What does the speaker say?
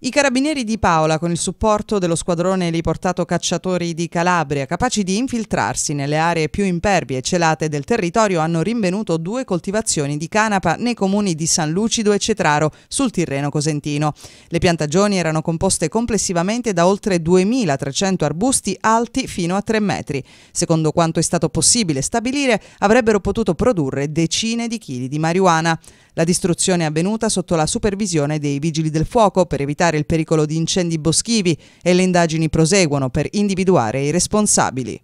I carabinieri di Paola, con il supporto dello squadrone riportato cacciatori di Calabria, capaci di infiltrarsi nelle aree più impervie e celate del territorio, hanno rinvenuto due coltivazioni di canapa nei comuni di San Lucido e Cetraro, sul Tirreno cosentino. Le piantagioni erano composte complessivamente da oltre 2.300 arbusti alti fino a 3 metri. Secondo quanto è stato possibile stabilire, avrebbero potuto produrre decine di chili di marijuana. La distruzione è avvenuta sotto la supervisione dei vigili del fuoco per evitare il pericolo di incendi boschivi e le indagini proseguono per individuare i responsabili.